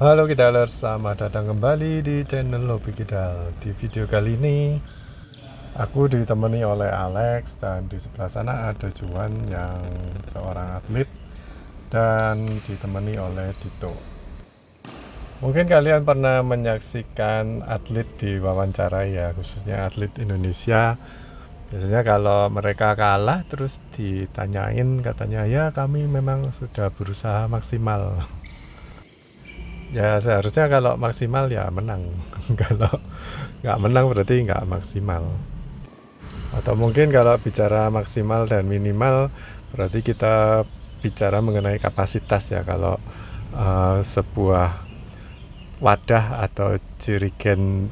Halo Kidalers, selamat datang kembali di channel Lobby Kidal Di video kali ini Aku ditemani oleh Alex Dan di sebelah sana ada Juan yang seorang atlet Dan ditemani oleh Dito Mungkin kalian pernah menyaksikan atlet di wawancara ya Khususnya atlet Indonesia Biasanya kalau mereka kalah terus ditanyain katanya ya kami memang sudah berusaha maksimal ya seharusnya kalau maksimal ya menang kalau nggak menang berarti nggak maksimal atau mungkin kalau bicara maksimal dan minimal berarti kita bicara mengenai kapasitas ya kalau uh, sebuah wadah atau jirigen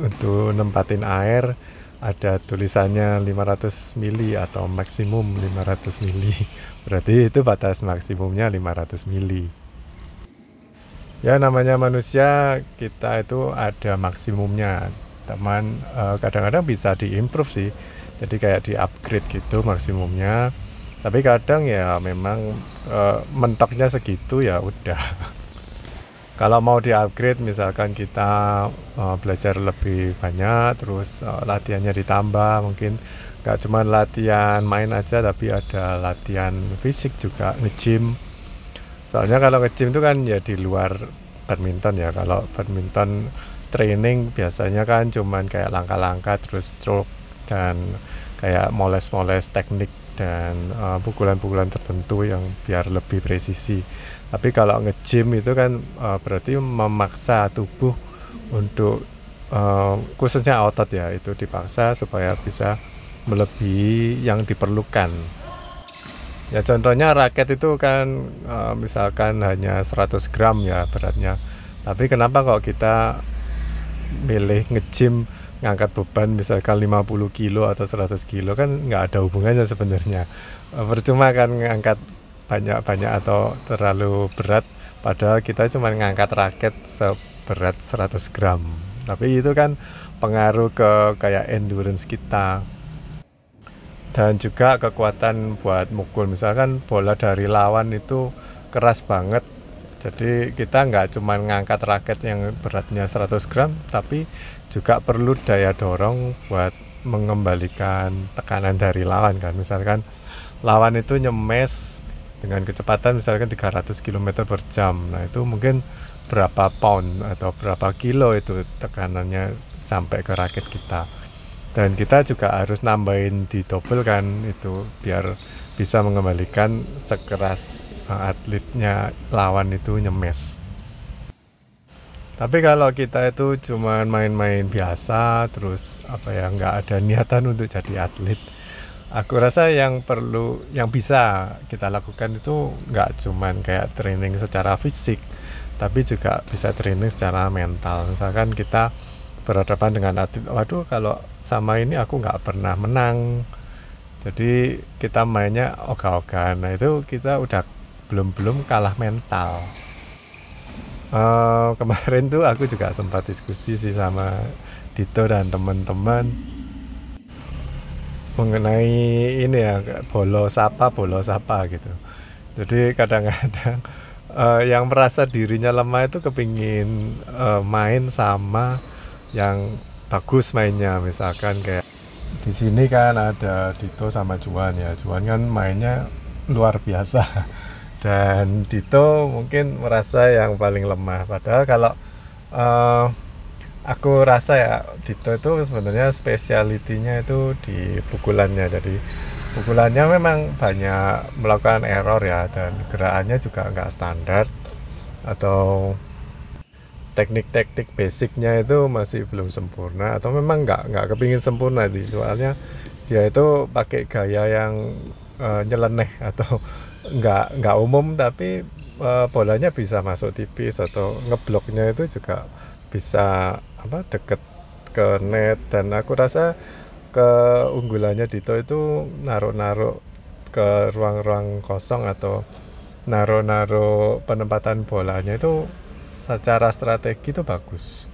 untuk nempatin air ada tulisannya 500 mili atau maksimum 500 mili berarti itu batas maksimumnya 500 mili ya namanya manusia kita itu ada maksimumnya teman eh, kadang-kadang bisa diimprove sih jadi kayak di upgrade gitu maksimumnya tapi kadang ya memang uh, eh, mentoknya segitu ya udah kalau mau di upgrade misalkan kita uh, belajar lebih banyak terus uh, latihannya ditambah mungkin gak cuma latihan main aja tapi ada latihan fisik juga nge-gym soalnya kalau ke gym itu kan ya di luar badminton ya kalau badminton training biasanya kan cuman kayak langkah-langkah terus stroke dan kayak moles-moles teknik dan pukulan eh, pukulan-pukulan tertentu yang biar lebih presisi tapi kalau nge-gym itu kan uh, berarti memaksa tubuh untuk uh, khususnya otot ya itu dipaksa supaya bisa melebihi yang diperlukan Ya contohnya raket itu kan eh, misalkan hanya 100 gram ya beratnya. Tapi kenapa kok kita milih ngejim ngangkat beban misalkan 50 kilo atau 100 kilo kan nggak ada hubungannya sebenarnya. Eh, percuma kan ngangkat banyak-banyak atau terlalu berat padahal kita cuma ngangkat raket seberat 100 gram. Tapi itu kan pengaruh ke kayak endurance kita dan juga kekuatan buat mukul misalkan bola dari lawan itu keras banget jadi kita nggak cuma ngangkat raket yang beratnya 100 gram tapi juga perlu daya dorong buat mengembalikan tekanan dari lawan kan misalkan lawan itu nyemes dengan kecepatan misalkan 300 km per jam nah itu mungkin berapa pound atau berapa kilo itu tekanannya sampai ke raket kita dan kita juga harus nambahin di double kan itu biar bisa mengembalikan sekeras eh, atletnya lawan itu nyemes tapi kalau kita itu cuma main-main biasa terus apa ya nggak ada niatan untuk jadi atlet aku rasa yang perlu yang bisa kita lakukan itu nggak cuma kayak training secara fisik tapi juga bisa training secara mental misalkan kita berhadapan dengan atlet waduh kalau sama ini aku nggak pernah menang jadi kita mainnya ogah-ogahan nah itu kita udah belum belum kalah mental uh, kemarin tuh aku juga sempat diskusi sih sama Dito dan teman-teman mengenai ini ya bolos apa bolos apa gitu jadi kadang-kadang uh, yang merasa dirinya lemah itu kepingin uh, main sama yang bagus mainnya misalkan kayak di sini kan ada Dito sama Juan ya Juan kan mainnya luar biasa dan Dito mungkin merasa yang paling lemah padahal kalau uh, aku rasa ya Dito itu sebenarnya spesialitinya itu di pukulannya jadi pukulannya memang banyak melakukan error ya dan gerakannya juga nggak standar atau teknik-teknik basicnya itu masih belum sempurna atau memang nggak nggak kepingin sempurna di soalnya dia itu pakai gaya yang uh, nyeleneh atau nggak nggak umum tapi uh, bolanya bisa masuk tipis atau ngebloknya itu juga bisa apa deket ke net dan aku rasa keunggulannya Dito itu naruh-naruh ke ruang-ruang kosong atau naruh-naruh penempatan bolanya itu secara strategi itu bagus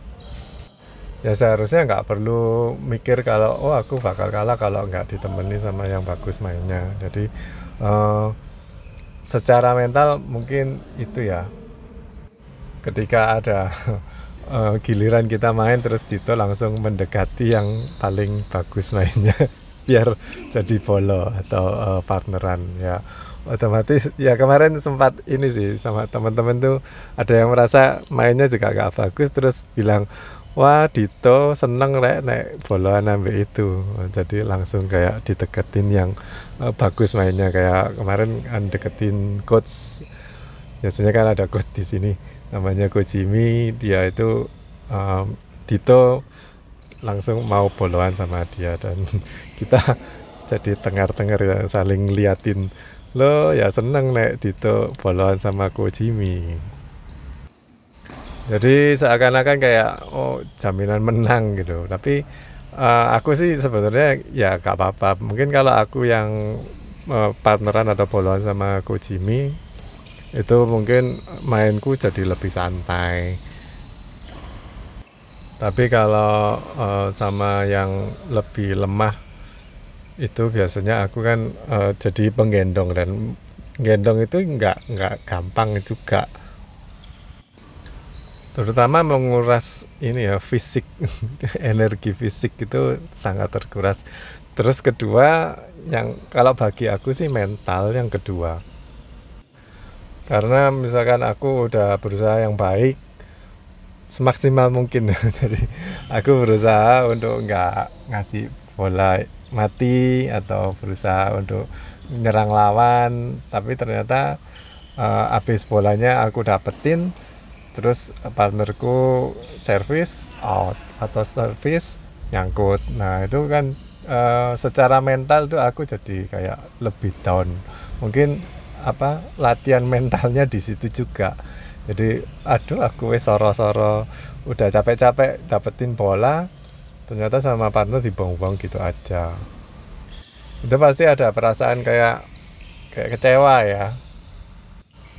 ya seharusnya nggak perlu mikir kalau oh aku bakal kalah kalau nggak ditemani sama yang bagus mainnya jadi uh, secara mental mungkin itu ya ketika ada uh, giliran kita main terus Dito langsung mendekati yang paling bagus mainnya biar jadi bolo atau uh, partneran ya otomatis ya kemarin sempat ini sih sama teman-teman tuh ada yang merasa mainnya juga gak bagus terus bilang wah Dito seneng rek naik bolongan ambil itu jadi langsung kayak diteketin yang uh, bagus mainnya kayak kemarin kan deketin coach biasanya kan ada coach di sini namanya coach Jimmy dia itu um, Dito langsung mau bolongan sama dia dan kita jadi tengar-tengar ya saling liatin lo ya seneng nek Dito boloan sama Ko Jimmy jadi seakan-akan kayak oh jaminan menang gitu tapi uh, aku sih sebenarnya ya gak apa-apa mungkin kalau aku yang uh, partneran atau boloan sama Ko Jimmy itu mungkin mainku jadi lebih santai tapi kalau uh, sama yang lebih lemah itu biasanya aku kan uh, jadi penggendong dan gendong itu nggak nggak gampang juga terutama menguras ini ya fisik energi fisik itu sangat terkuras terus kedua yang kalau bagi aku sih mental yang kedua karena misalkan aku udah berusaha yang baik semaksimal mungkin jadi aku berusaha untuk nggak ngasih bola mati atau berusaha untuk menyerang lawan tapi ternyata uh, eh, abis bolanya aku dapetin terus partnerku servis out atau service nyangkut nah itu kan uh, secara mental tuh aku jadi kayak lebih down mungkin apa latihan mentalnya di situ juga jadi aduh aku wes soro-soro udah capek-capek dapetin bola ternyata sama partner dibuang-buang gitu aja itu pasti ada perasaan kayak kayak kecewa ya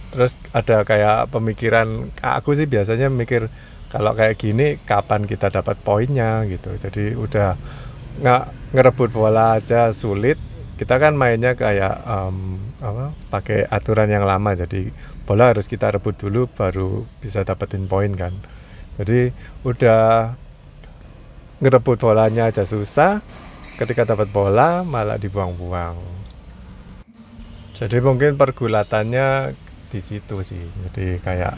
terus ada kayak pemikiran aku sih biasanya mikir kalau kayak gini kapan kita dapat poinnya gitu jadi udah nggak ngerebut bola aja sulit kita kan mainnya kayak um, apa pakai aturan yang lama jadi bola harus kita rebut dulu baru bisa dapetin poin kan jadi udah ngerebut bolanya aja susah ketika dapat bola malah dibuang-buang jadi mungkin pergulatannya di situ sih jadi kayak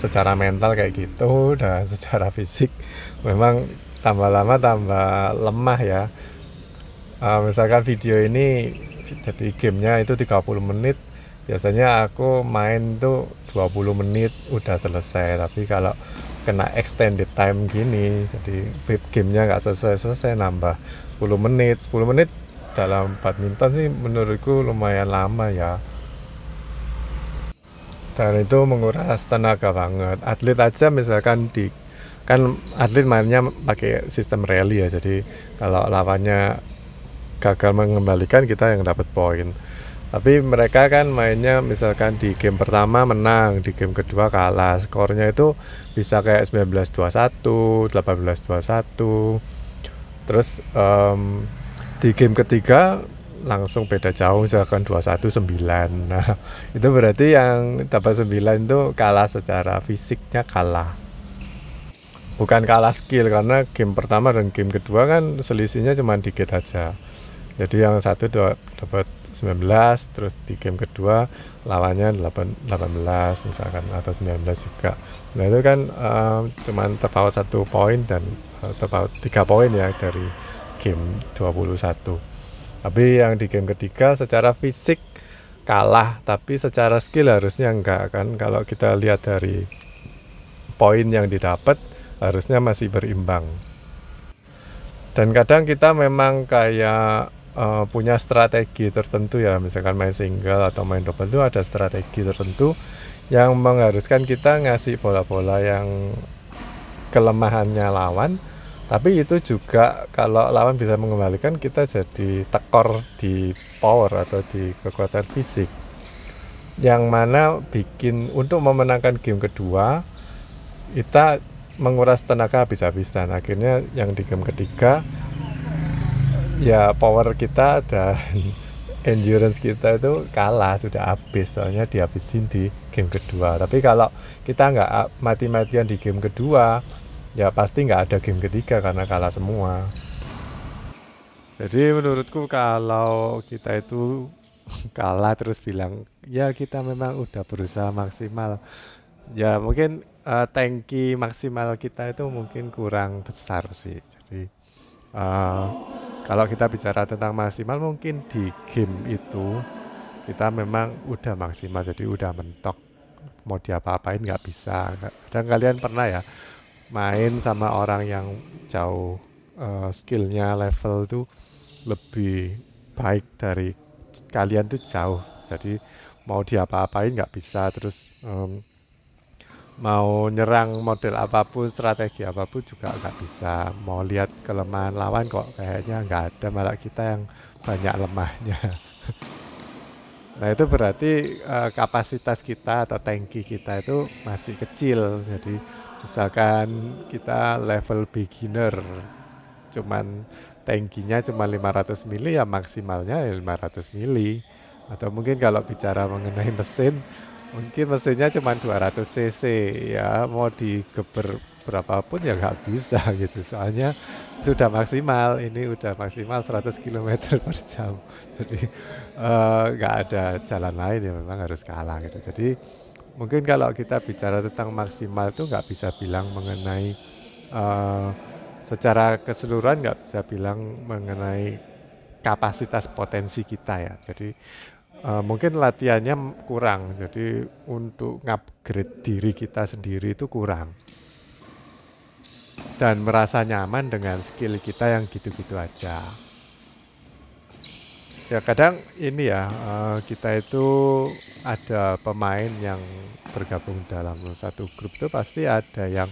secara mental kayak gitu dan secara fisik memang tambah lama tambah lemah ya uh, misalkan video ini jadi gamenya itu 30 menit biasanya aku main tuh 20 menit udah selesai tapi kalau kena extended time gini jadi gamenya nggak selesai-selesai nambah 10 menit 10 menit dalam badminton sih menurutku lumayan lama ya dan itu menguras tenaga banget atlet aja misalkan di kan atlet mainnya pakai sistem rally ya jadi kalau lawannya gagal mengembalikan kita yang dapat poin tapi mereka kan mainnya misalkan di game pertama menang di game kedua kalah skornya itu bisa kayak 19-21 18-21 terus um, di game ketiga langsung beda jauh misalkan 21-9 nah itu berarti yang dapat 9 itu kalah secara fisiknya kalah bukan kalah skill karena game pertama dan game kedua kan selisihnya cuma dikit aja jadi yang satu dapat 19 terus di game kedua lawannya 8, 18 misalkan atau 19 juga nah itu kan uh, cuman terpaut satu poin dan uh, eh, terpaut tiga poin ya dari game 21 tapi yang di game ketiga secara fisik kalah tapi secara skill harusnya enggak kan kalau kita lihat dari poin yang didapat harusnya masih berimbang dan kadang kita memang kayak uh, punya strategi tertentu ya misalkan main single atau main double itu ada strategi tertentu yang mengharuskan kita ngasih bola-bola yang kelemahannya lawan tapi itu juga kalau lawan bisa mengembalikan kita jadi tekor di power atau di kekuatan fisik yang mana bikin untuk memenangkan game kedua kita menguras tenaga habis-habisan akhirnya yang di game ketiga ya power kita dan endurance kita itu kalah sudah habis soalnya dihabisin di game kedua tapi kalau kita nggak ah, mati-matian di game kedua ya pasti nggak ada game ketiga karena kalah semua jadi menurutku kalau kita itu kalah terus bilang ya kita memang udah berusaha maksimal ya mungkin uh, eh, tanki maksimal kita itu mungkin kurang besar sih jadi uh, kalau kita bicara tentang maksimal mungkin di game itu kita memang udah maksimal jadi udah mentok mau diapa-apain nggak bisa dan kalian pernah ya main sama orang yang jauh uh, skillnya level itu lebih baik dari kalian tuh jauh jadi mau diapa-apain nggak bisa terus um, mau nyerang model apapun strategi apapun juga nggak bisa mau lihat kelemahan lawan kok kayaknya nggak ada malah kita yang banyak lemahnya nah itu berarti uh, kapasitas kita atau tanki kita itu masih kecil jadi misalkan kita level beginner cuman tankinya cuma 500 mili ya maksimalnya 500 ya mili atau mungkin kalau bicara mengenai mesin mungkin mesinnya cuma 200 cc ya mau digeber berapapun ya nggak bisa gitu soalnya sudah maksimal ini udah maksimal 100 km per jam jadi eh, nggak uh, ada jalan lain ya memang harus kalah gitu jadi mungkin kalau kita bicara tentang maksimal itu nggak bisa bilang mengenai uh, secara keseluruhan nggak bisa bilang mengenai kapasitas potensi kita ya jadi Eh, mungkin latihannya kurang. Jadi untuk upgrade diri kita sendiri itu kurang. Dan merasa nyaman dengan skill kita yang gitu-gitu aja. Ya kadang ini ya, uh, kita itu ada pemain yang bergabung dalam satu grup itu pasti ada yang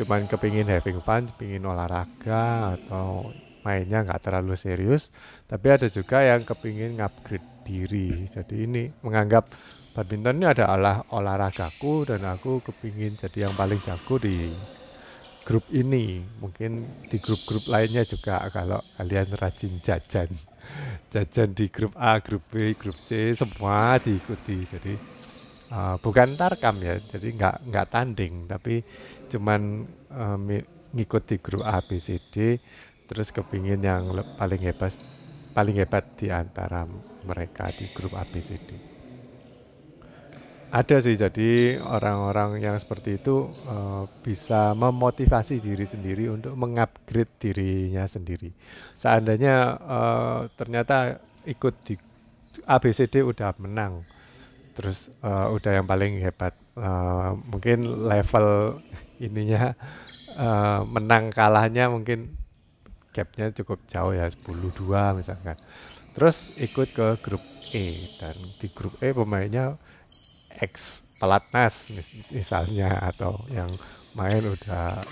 cuman kepingin having fun, pingin olahraga atau mainnya nggak terlalu serius tapi ada juga yang kepingin ngupgrade diri. Jadi ini menganggap badminton ini adalah olahragaku dan aku kepingin jadi yang paling jago di grup ini. Mungkin di grup-grup lainnya juga kalau kalian rajin jajan. Jajan di grup A, grup B, grup C semua diikuti. Jadi uh, bukan tarkam ya. Jadi nggak nggak tanding tapi cuman eh, ngikut ngikuti grup A, B, C, D terus kepingin yang paling hebat paling hebat di antara mereka di grup ABCD. Ada sih, jadi orang-orang yang seperti itu uh, bisa memotivasi diri sendiri untuk mengupgrade dirinya sendiri. Seandainya uh, ternyata ikut di ABCD udah menang, terus uh, udah yang paling hebat, uh, mungkin level ininya uh, menang kalahnya mungkin gapnya cukup jauh ya 10-2 misalkan terus ikut ke grup E dan di grup E pemainnya ex pelatnas misalnya atau yang main udah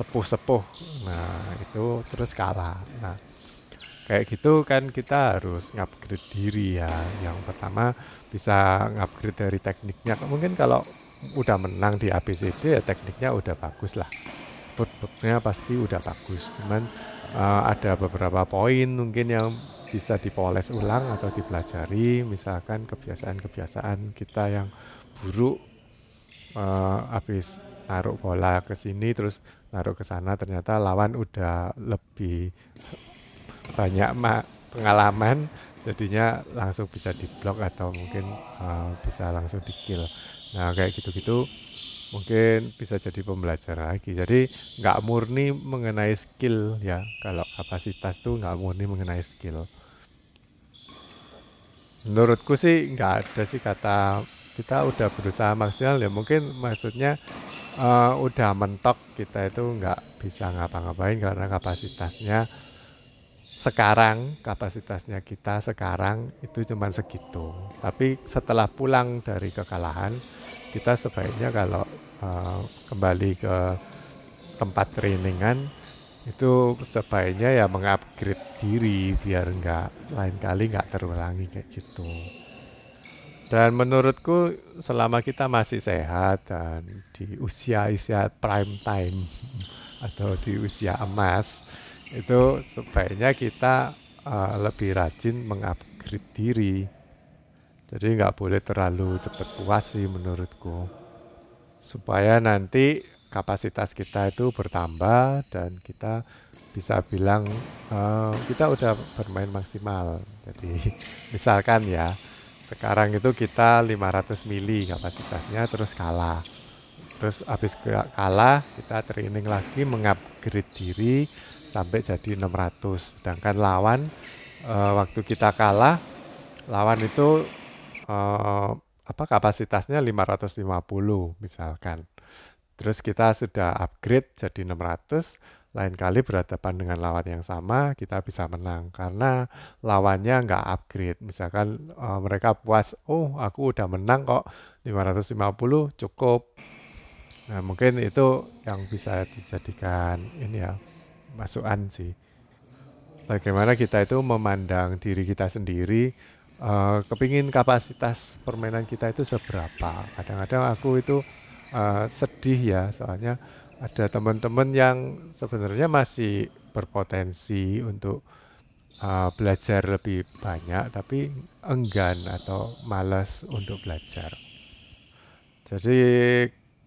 sepuh-sepuh nah itu terus kalah nah kayak gitu kan kita harus ngupgrade diri ya yang pertama bisa ngupgrade dari tekniknya mungkin kalau udah menang di ABCD ya tekniknya udah bagus lah footworknya pasti udah bagus cuman uh, ada beberapa poin mungkin yang bisa dipoles ulang atau dipelajari misalkan kebiasaan-kebiasaan kita yang buruk uh, habis naruh bola ke sini terus naruh ke sana ternyata lawan udah lebih banyak pengalaman jadinya langsung bisa diblok atau mungkin uh, bisa langsung dikill. nah kayak gitu-gitu mungkin bisa jadi pembelajar lagi. Jadi nggak murni mengenai skill ya. Kalau kapasitas tuh nggak murni mengenai skill. Menurutku sih nggak ada sih kata kita udah berusaha maksimal ya. Mungkin maksudnya uh, udah mentok kita itu nggak bisa ngapa-ngapain karena kapasitasnya sekarang kapasitasnya kita sekarang itu cuma segitu. Tapi setelah pulang dari kekalahan kita sebaiknya kalau uh, kembali ke tempat trainingan itu sebaiknya ya mengupgrade diri biar nggak lain kali nggak terulangi kayak gitu dan menurutku selama kita masih sehat dan di usia-usia prime time atau di usia emas itu sebaiknya kita uh, lebih rajin mengupgrade diri jadi nggak boleh terlalu cepat puas sih menurutku. Supaya nanti kapasitas kita itu bertambah dan kita bisa bilang uh, kita udah bermain maksimal. Jadi misalkan ya sekarang itu kita 500 mili kapasitasnya terus kalah. Terus habis kalah kita training lagi mengupgrade diri sampai jadi 600. Sedangkan lawan uh, waktu kita kalah lawan itu uh, apa kapasitasnya 550 misalkan. Terus kita sudah upgrade jadi 600, lain kali berhadapan dengan lawan yang sama kita bisa menang karena lawannya nggak upgrade. Misalkan uh, mereka puas, oh aku udah menang kok 550 cukup. Nah mungkin itu yang bisa dijadikan ini ya masukan sih. Bagaimana kita itu memandang diri kita sendiri uh, kepingin kapasitas permainan kita itu seberapa. Kadang-kadang aku itu uh, sedih ya, soalnya ada teman-teman yang sebenarnya masih berpotensi untuk uh, belajar lebih banyak, tapi enggan atau malas untuk belajar. Jadi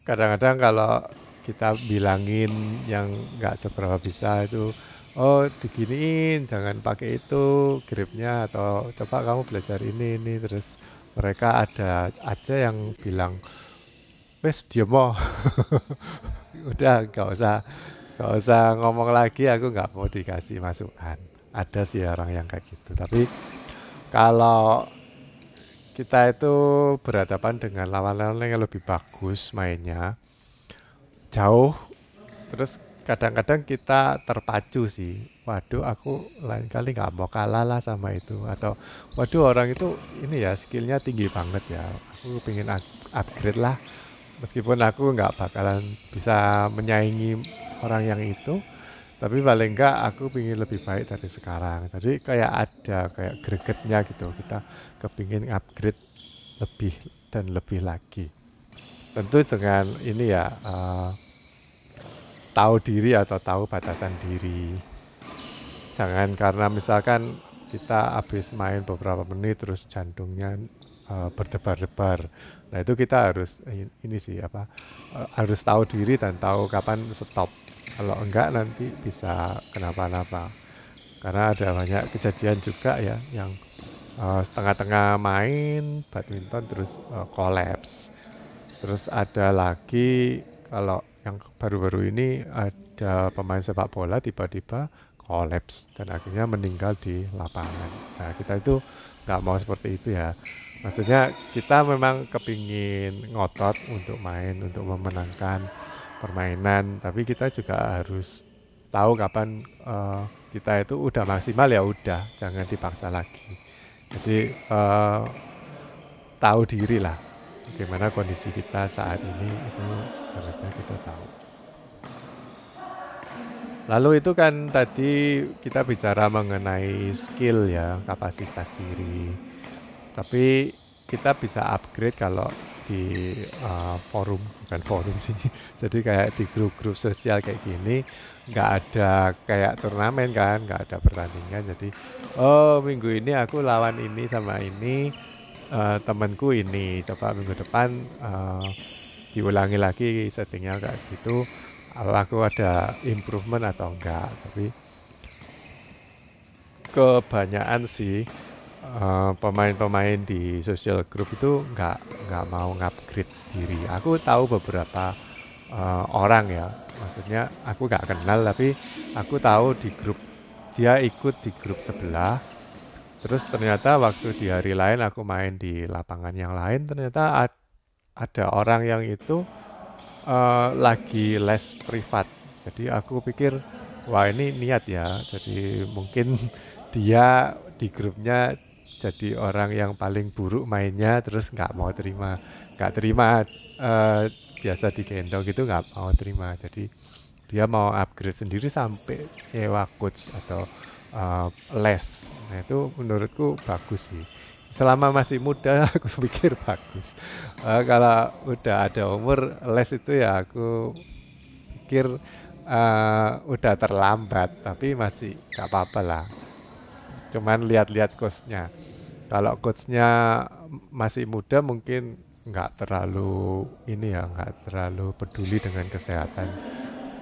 kadang-kadang kalau kita bilangin yang nggak seberapa bisa itu oh diginiin jangan pakai itu gripnya atau coba kamu belajar ini ini terus mereka ada aja yang bilang wes mau. Oh. udah nggak usah nggak usah ngomong lagi aku nggak mau dikasih masukan ada sih orang yang kayak gitu tapi kalau kita itu berhadapan dengan lawan-lawan yang lebih bagus mainnya jauh terus kadang-kadang kita terpacu sih waduh aku lain kali nggak mau kalah lah sama itu atau waduh orang itu ini ya skillnya tinggi banget ya aku pengen upgrade lah meskipun aku nggak bakalan bisa menyaingi orang yang itu tapi paling nggak aku pingin lebih baik dari sekarang jadi kayak ada kayak gregetnya gitu kita kepingin upgrade lebih dan lebih lagi tentu dengan ini ya uh, tahu diri atau tahu batasan diri. Jangan karena misalkan kita habis main beberapa menit terus jantungnya uh, berdebar-debar. Nah itu kita harus ini sih apa uh, harus tahu diri dan tahu kapan stop. Kalau enggak nanti bisa kenapa-napa. Karena ada banyak kejadian juga ya yang uh, setengah-tengah main badminton terus kolaps. Uh, terus ada lagi kalau yang baru-baru ini ada pemain sepak bola tiba-tiba kolaps dan akhirnya meninggal di lapangan. Nah kita itu nggak mau seperti itu ya. Maksudnya kita memang kepingin ngotot untuk main, untuk memenangkan permainan, tapi kita juga harus tahu kapan uh, kita itu udah maksimal ya udah, jangan dipaksa lagi. Jadi uh, tahu diri lah bagaimana kondisi kita saat ini itu harusnya kita tahu. Lalu itu kan tadi kita bicara mengenai skill ya, kapasitas diri. Tapi kita bisa upgrade kalau di uh, forum bukan forum sih jadi kayak di grup-grup sosial kayak gini nggak ada kayak turnamen kan nggak ada pertandingan jadi oh minggu ini aku lawan ini sama ini uh, temanku ini coba minggu depan uh, diulangi lagi settingnya kayak gitu aku ada improvement atau enggak tapi kebanyakan sih eh, pemain-pemain uh, di social group itu enggak enggak mau ngupgrade diri aku tahu beberapa uh, orang ya maksudnya aku gak kenal tapi aku tahu di grup dia ikut di grup sebelah terus ternyata waktu di hari lain aku main di lapangan yang lain ternyata ada orang yang itu uh, lagi les privat. Jadi aku pikir wah ini niat ya. Jadi mungkin dia di grupnya jadi orang yang paling buruk mainnya terus nggak mau terima nggak terima uh, biasa digendong gitu nggak mau terima jadi dia mau upgrade sendiri sampai sewa coach atau uh, les nah itu menurutku bagus sih selama masih muda aku pikir bagus. Uh, kalau udah ada umur les itu ya aku pikir uh, udah terlambat, tapi masih gak apa-apa lah. Cuman lihat-lihat coachnya. Kalau coachnya masih muda mungkin nggak terlalu ini ya nggak terlalu peduli dengan kesehatan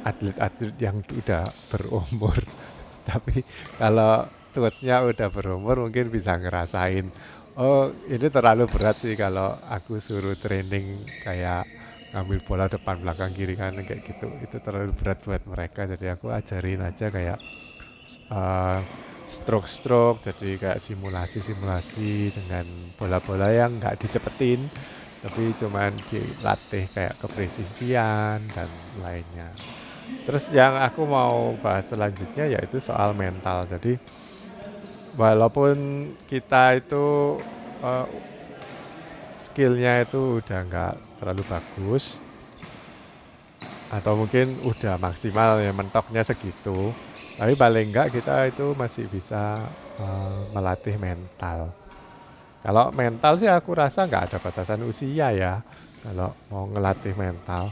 atlet-atlet yang udah berumur tapi kalau coachnya udah berumur mungkin bisa ngerasain Oh, ini terlalu berat sih kalau aku suruh training kayak ngambil bola depan belakang kiri kan kayak gitu. Itu terlalu berat buat mereka. Jadi aku ajarin aja kayak uh, stroke-stroke jadi kayak simulasi-simulasi dengan bola-bola yang nggak dicepetin tapi cuman dilatih kayak kepresisian dan lainnya terus yang aku mau bahas selanjutnya yaitu soal mental jadi walaupun kita itu uh, skillnya itu udah nggak terlalu bagus atau mungkin udah maksimal ya mentoknya segitu tapi paling nggak kita itu masih bisa uh, melatih mental kalau mental sih aku rasa nggak ada batasan usia ya kalau mau ngelatih mental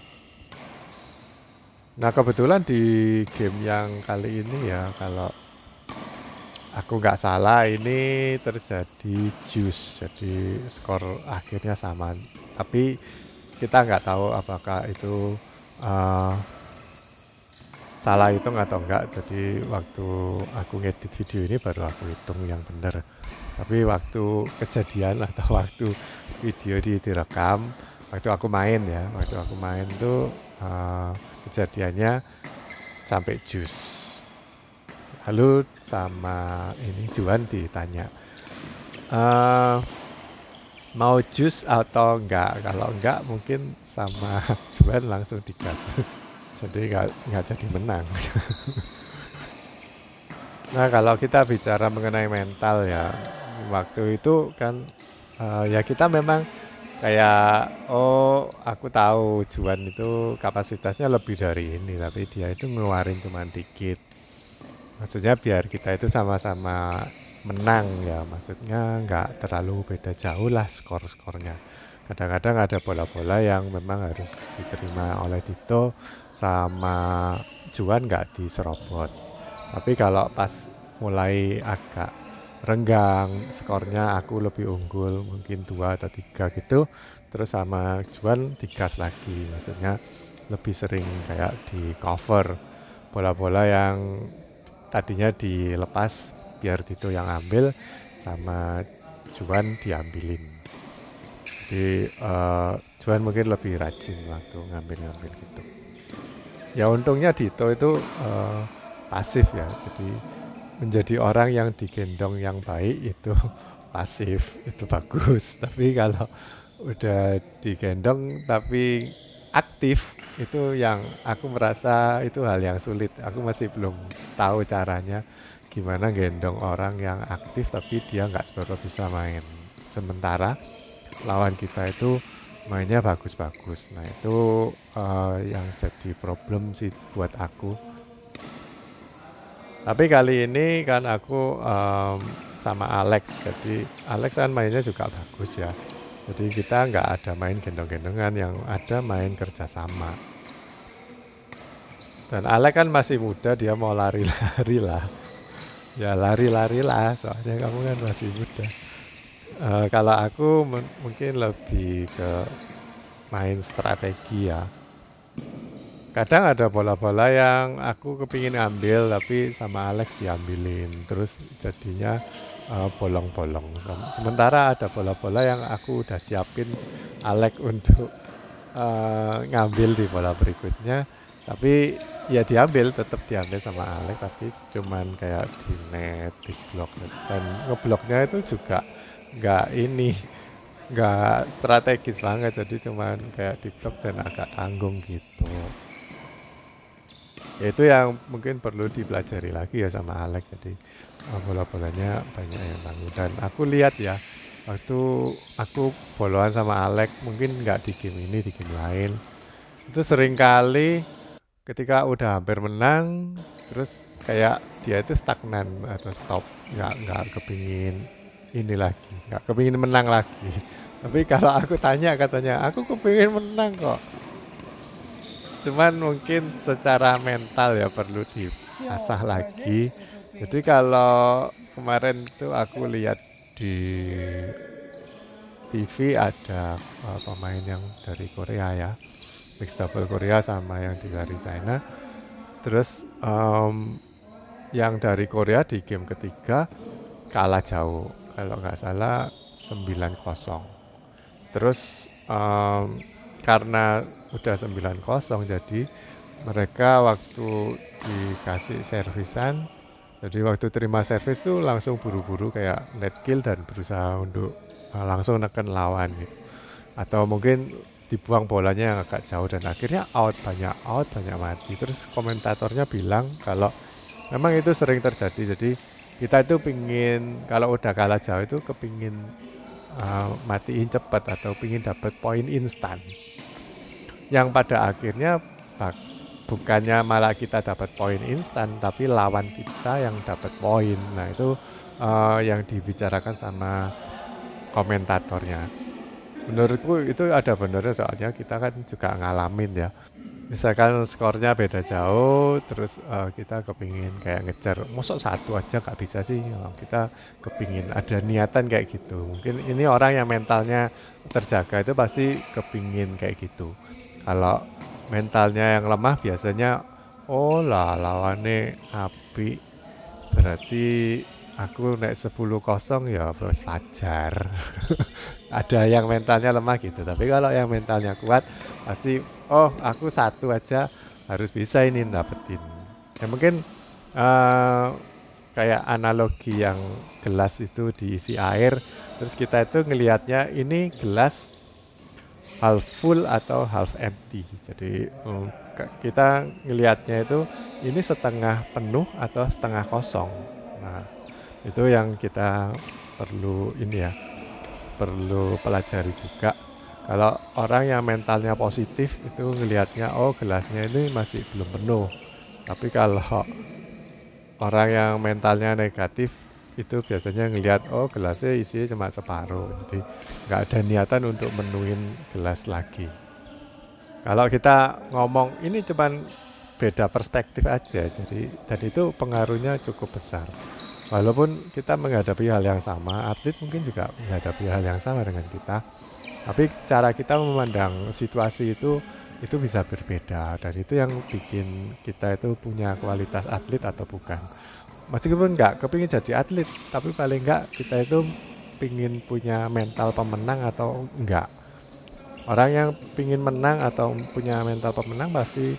nah kebetulan di game yang kali ini ya kalau aku nggak salah ini terjadi jus jadi skor akhirnya sama tapi kita nggak tahu apakah itu uh, salah hitung atau enggak jadi waktu aku ngedit video ini baru aku hitung yang benar tapi waktu kejadian atau waktu video di direkam waktu aku main ya waktu aku main tuh uh, kejadiannya sampai jus Halo sama ini Juan ditanya uh, mau jus atau enggak kalau enggak mungkin sama Juan langsung digas jadi enggak, enggak jadi menang nah kalau kita bicara mengenai mental ya waktu itu kan uh, ya kita memang kayak oh aku tahu Juan itu kapasitasnya lebih dari ini tapi dia itu ngeluarin cuma dikit maksudnya biar kita itu sama-sama menang ya maksudnya nggak terlalu beda jauh lah skor-skornya kadang-kadang ada bola-bola yang memang harus diterima oleh Tito sama Juan nggak diserobot tapi kalau pas mulai agak renggang skornya aku lebih unggul mungkin dua atau tiga gitu terus sama Juan digas lagi maksudnya lebih sering kayak di cover bola-bola yang tadinya dilepas biar Tito yang ambil sama Juan diambilin jadi uh, Juan mungkin lebih rajin waktu ngambil-ngambil gitu ya untungnya Dito itu uh, pasif ya jadi menjadi orang yang digendong yang baik itu pasif itu bagus tapi kalau udah digendong tapi aktif itu yang aku merasa itu hal yang sulit aku masih belum tahu caranya gimana gendong orang yang aktif tapi dia nggak seberapa bisa main sementara lawan kita itu mainnya bagus-bagus nah itu uh, yang jadi problem sih buat aku tapi kali ini kan aku um, sama Alex jadi Alex kan mainnya juga bagus ya jadi kita nggak ada main gendong-gendongan, yang ada main kerjasama. Dan Alek kan masih muda, dia mau lari-lari lah. Ya lari-lari lah, soalnya kamu kan masih muda. Uh, kalau aku mungkin lebih ke main strategi ya. Kadang ada bola-bola yang aku kepingin ambil, tapi sama Alex diambilin. Terus jadinya Eh, bolong-bolong. Uh, Sementara ada bola-bola yang aku udah siapin Alek untuk uh, ngambil di bola berikutnya, tapi ya diambil tetap diambil sama Alek, tapi cuman kayak di net, di blok dan ngebloknya itu juga nggak ini nggak strategis banget jadi cuman kayak di blok dan agak tanggung gitu ya itu yang mungkin perlu dipelajari lagi ya sama Alek jadi bola-bolanya banyak yang tangguh dan aku lihat ya waktu aku boloan sama Alek mungkin nggak di game ini di game lain itu sering kali ketika udah hampir menang terus kayak dia itu stagnan atau stop nggak nggak kepingin ini lagi nggak kepingin menang lagi tapi kalau aku tanya katanya aku kepingin menang kok cuman mungkin secara mental ya perlu iya, diasah lagi jadi kalau kemarin itu aku lihat di TV ada uh, pemain yang dari Korea ya, mixed double Korea sama yang dari China. Terus um, yang dari Korea di game ketiga kalah jauh, kalau nggak salah 9-0. Terus um, karena udah 9-0 jadi mereka waktu dikasih servisan jadi waktu terima servis tuh langsung buru-buru kayak net kill dan berusaha untuk eh, langsung neken lawan gitu. Atau mungkin dibuang bolanya yang agak jauh dan akhirnya out banyak out banyak mati. Terus komentatornya bilang kalau memang itu sering terjadi. Jadi kita itu pingin kalau udah kalah jauh itu kepingin uh, matiin cepat atau pingin dapat poin instan yang pada akhirnya bukannya malah kita dapat poin instan tapi lawan kita yang dapat poin nah itu uh, yang dibicarakan sama komentatornya menurutku itu ada benernya soalnya kita kan juga ngalamin ya misalkan skornya beda jauh terus uh, kita kepingin kayak ngejar musuh satu aja nggak bisa sih kita kepingin ada niatan kayak gitu mungkin ini orang yang mentalnya terjaga itu pasti kepingin kayak gitu kalau mentalnya yang lemah biasanya oh lah lawane api berarti aku naik 10 kosong ya terus wajar ada yang mentalnya lemah gitu tapi kalau yang mentalnya kuat pasti oh aku satu aja harus bisa ini dapetin ya mungkin uh, kayak analogi yang gelas itu diisi air terus kita itu ngelihatnya ini gelas half full atau half empty. Jadi eh, kita ngelihatnya itu ini setengah penuh atau setengah kosong. Nah, itu yang kita perlu ini ya. Perlu pelajari juga. Kalau orang yang mentalnya positif itu ngelihatnya oh gelasnya ini masih belum penuh. Tapi kalau orang yang mentalnya negatif itu biasanya ngelihat oh gelasnya isinya cuma separuh jadi nggak ada niatan untuk menuin gelas lagi kalau kita ngomong ini cuma beda perspektif aja jadi dan itu pengaruhnya cukup besar walaupun kita menghadapi hal yang sama atlet mungkin juga menghadapi hal yang sama dengan kita tapi cara kita memandang situasi itu itu bisa berbeda dan itu yang bikin kita itu punya kualitas atlet atau bukan meskipun nggak kepingin jadi atlet tapi paling nggak kita itu pingin punya mental pemenang atau enggak orang yang pingin menang atau punya mental pemenang pasti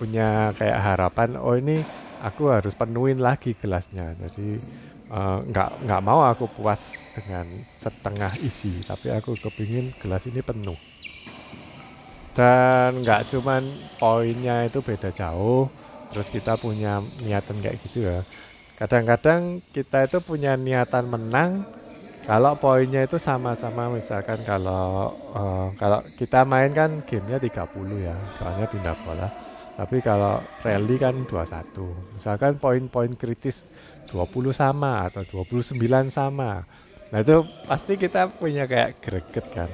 punya kayak harapan oh ini aku harus penuhin lagi gelasnya jadi eh, nggak uh, nggak mau aku puas dengan setengah isi tapi aku kepingin gelas ini penuh dan nggak cuman poinnya itu beda jauh terus kita punya niatan kayak gitu ya kadang-kadang kita itu punya niatan menang kalau poinnya itu sama-sama misalkan kalau uh, kalau kita main kan gamenya 30 ya soalnya pindah bola tapi kalau rally kan 21 misalkan poin-poin kritis 20 sama atau 29 sama nah itu pasti kita punya kayak greget kan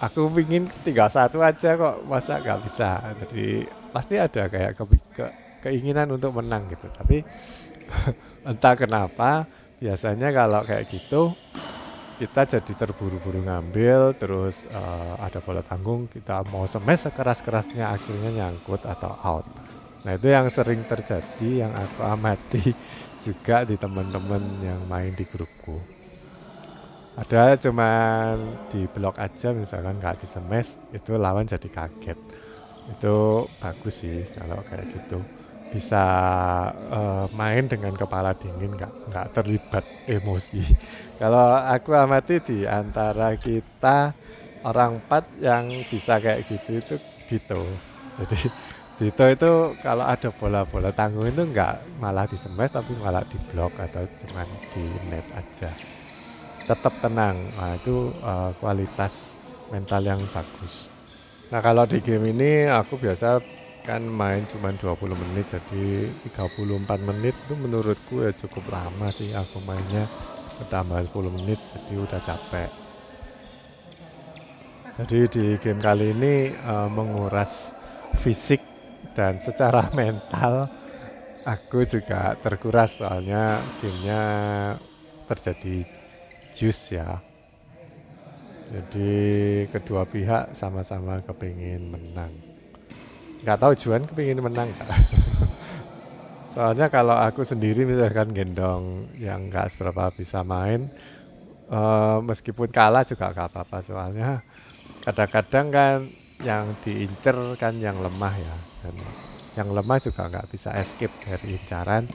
aku pingin satu aja kok masa nggak bisa jadi pasti ada kayak ke, ke, keinginan untuk menang gitu tapi entah kenapa biasanya kalau kayak gitu kita jadi terburu-buru ngambil terus uh, ada bola tanggung kita mau semes sekeras-kerasnya akhirnya nyangkut atau out nah itu yang sering terjadi yang aku amati juga di teman-teman yang main di grupku ada cuman di blok aja misalkan nggak di semes itu lawan jadi kaget itu bagus sih kalau kayak gitu bisa uh, main dengan kepala dingin nggak nggak terlibat emosi kalau aku amati di antara kita orang empat yang bisa kayak gitu itu Dito jadi Dito itu kalau ada bola-bola tanggung itu nggak malah di semes, tapi malah di blok atau cuman di net aja tetap tenang nah, itu uh, kualitas mental yang bagus nah kalau di game ini aku biasa kan main cuma 20 menit jadi 34 menit itu menurutku ya cukup lama sih aku mainnya bertambah 10 menit jadi udah capek jadi di game kali ini uh, menguras fisik dan secara mental aku juga terkuras soalnya gamenya terjadi jus ya jadi kedua pihak sama-sama kepingin menang nggak tahu Juan kepingin menang soalnya kalau aku sendiri misalkan gendong yang nggak seberapa bisa main uh, meskipun kalah juga nggak apa-apa soalnya kadang-kadang kan yang diincer kan yang lemah ya dan yang lemah juga nggak bisa escape dari incaran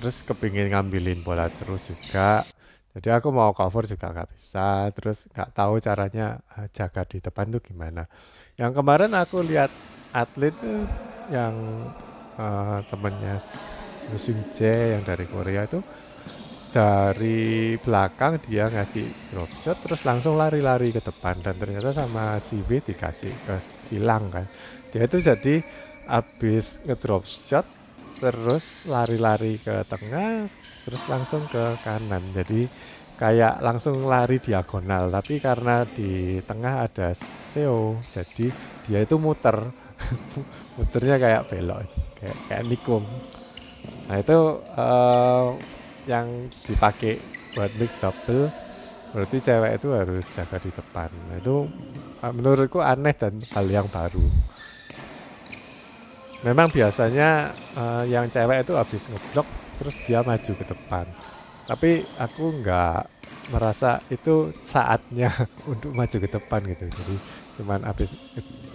terus kepingin ngambilin bola terus juga jadi aku mau cover juga nggak bisa terus nggak tahu caranya eh, jaga di depan tuh gimana yang kemarin aku lihat atlet yang uh, temennya Sung Jae yang dari Korea itu dari belakang dia ngasih drop shot terus langsung lari-lari ke depan dan ternyata sama si B dikasih ke silang kan dia itu jadi abis ngedrop shot terus lari-lari ke tengah terus langsung ke kanan jadi kayak langsung lari diagonal tapi karena di tengah ada Seo jadi dia itu muter muternya kayak belok kayak kayak nikung nah itu uh, yang dipakai buat mix double berarti cewek itu harus jaga di depan nah, itu eh, menurutku aneh dan hal yang baru memang biasanya uh, yang cewek itu habis ngeblok terus dia maju ke depan tapi aku nggak merasa itu saatnya untuk maju ke depan gitu jadi cuman habis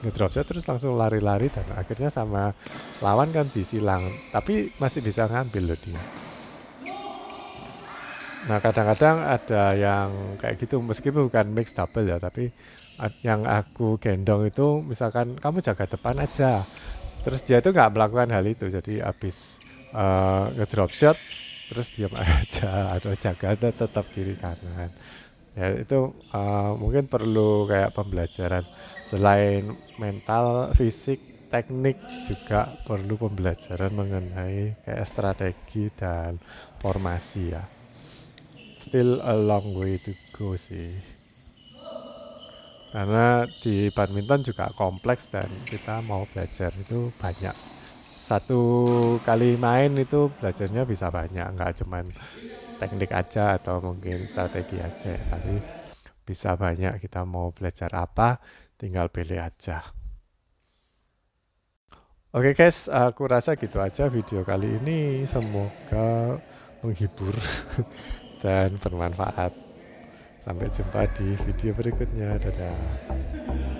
ngedrop shot terus langsung lari-lari dan akhirnya sama lawan kan disilang tapi masih bisa ngambil loh dia nah kadang-kadang ada yang kayak gitu meskipun bukan mix double ya tapi yang aku gendong itu misalkan kamu jaga depan aja terus dia itu nggak melakukan hal itu jadi habis uh, eh, ngedrop shot terus diam aja atau jaga tetap kiri kanan ya itu uh, mungkin perlu kayak pembelajaran selain mental fisik teknik juga perlu pembelajaran mengenai kayak strategi dan formasi ya still a long way to go sih karena di badminton juga kompleks dan kita mau belajar itu banyak satu kali main itu belajarnya bisa banyak nggak cuman teknik aja atau mungkin strategi aja ya. tapi bisa banyak kita mau belajar apa tinggal pilih aja Oke guys, aku rasa gitu aja video kali ini. Semoga menghibur dan bermanfaat. Sampai jumpa di video berikutnya. Dadah.